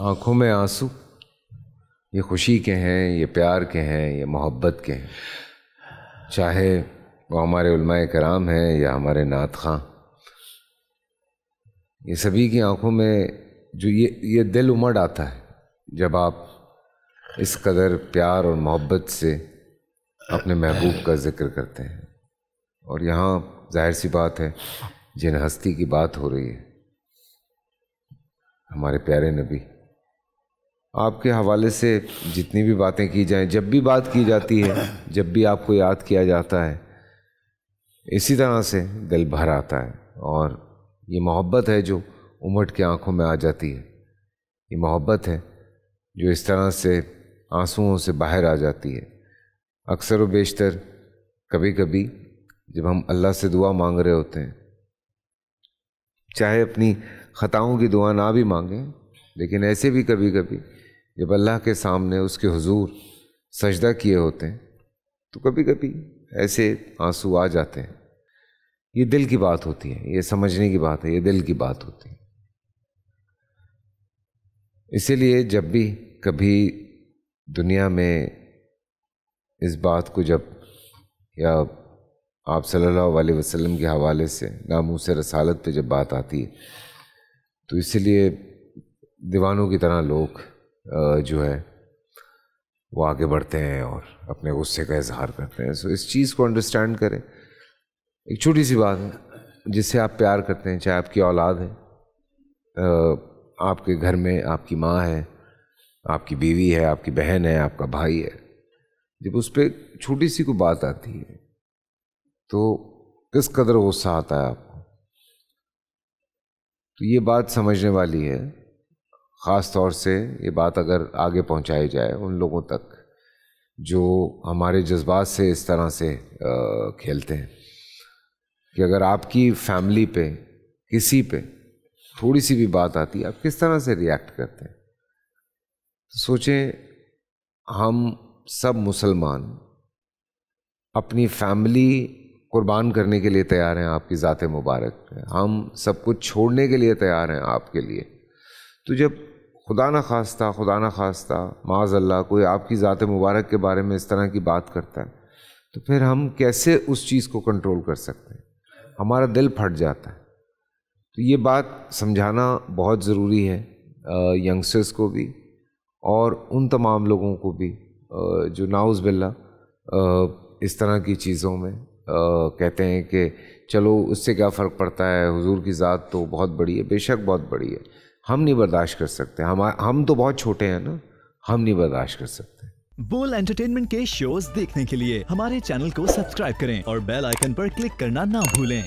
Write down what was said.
आंखों में आंसू ये खुशी के हैं ये प्यार के हैं ये मोहब्बत के हैं चाहे वो हमारे उलमाए कराम हैं या हमारे नात खां ये सभी की आंखों में जो ये ये दिल उमड़ आता है जब आप इस कदर प्यार और मोहब्बत से अपने महबूब का ज़िक्र करते हैं और यहाँ जाहिर सी बात है जिन हस्ती की बात हो रही है हमारे प्यारे नबी आपके हवाले से जितनी भी बातें की जाएं जब भी बात की जाती है जब भी आपको याद किया जाता है इसी तरह से दिल भर आता है और ये मोहब्बत है जो उमट के आंखों में आ जाती है ये मोहब्बत है जो इस तरह से आंसुओं से बाहर आ जाती है अक्सर व बेशतर कभी कभी जब हम अल्लाह से दुआ मांग रहे होते हैं चाहे अपनी ख़ताओं की दुआ ना भी मांगें लेकिन ऐसे भी कभी कभी जब अल्लाह के सामने उसके हुजूर सजदा किए होते हैं तो कभी कभी ऐसे आंसू आ जाते हैं ये दिल की बात होती है ये समझने की बात है ये दिल की बात होती है इसीलिए जब भी कभी दुनिया में इस बात को जब या आप सल्लल्लाहु अलैहि वसल्लम के हवाले से से रसालत पे जब बात आती है तो इसलिए दीवानों की तरह लोग जो है वो आगे बढ़ते हैं और अपने गुस्से का इजहार करते हैं सो इस चीज़ को अंडरस्टैंड करें एक छोटी सी बात है जिससे आप प्यार करते हैं चाहे आपकी औलाद है आपके घर में आपकी माँ है आपकी बीवी है आपकी बहन है आपका भाई है जब उस पर छोटी सी कोई बात आती है तो किस कदर गुस्सा आता है आप तो ये बात समझने वाली है ख़ास तौर से ये बात अगर आगे पहुंचाई जाए उन लोगों तक जो हमारे जज्बात से इस तरह से खेलते हैं कि अगर आपकी फैमिली पे किसी पे थोड़ी सी भी बात आती है आप किस तरह से रिएक्ट करते हैं तो सोचें हम सब मुसलमान अपनी फैमिली कुर्बान करने के लिए तैयार हैं आपकी ज़ात मुबारक हम सब कुछ छोड़ने के लिए तैयार हैं आपके लिए तो जब खुदा ना खास्ता खुदा ना खास्ता माज अल्लाह कोई आपकी ज़ात मुबारक के बारे में इस तरह की बात करता है तो फिर हम कैसे उस चीज़ को कंट्रोल कर सकते हैं हमारा दिल फट जाता है तो ये बात समझाना बहुत ज़रूरी है यंगस्टर्स को भी और उन तमाम लोगों को भी जो नाउज़ बिल्ला इस तरह की चीज़ों में कहते हैं कि चलो उससे क्या फ़र्क पड़ता है हुजूर की ज़ात तो बहुत बड़ी है बेशक बहुत बड़ी है हम नहीं बर्दाश्त कर सकते हम हम तो बहुत छोटे हैं ना हम नहीं बर्दाश्त कर सकते बोल एंटरटेनमेंट के शोज देखने के लिए हमारे चैनल को सब्सक्राइब करें और बेल आइकन पर क्लिक करना ना भूलें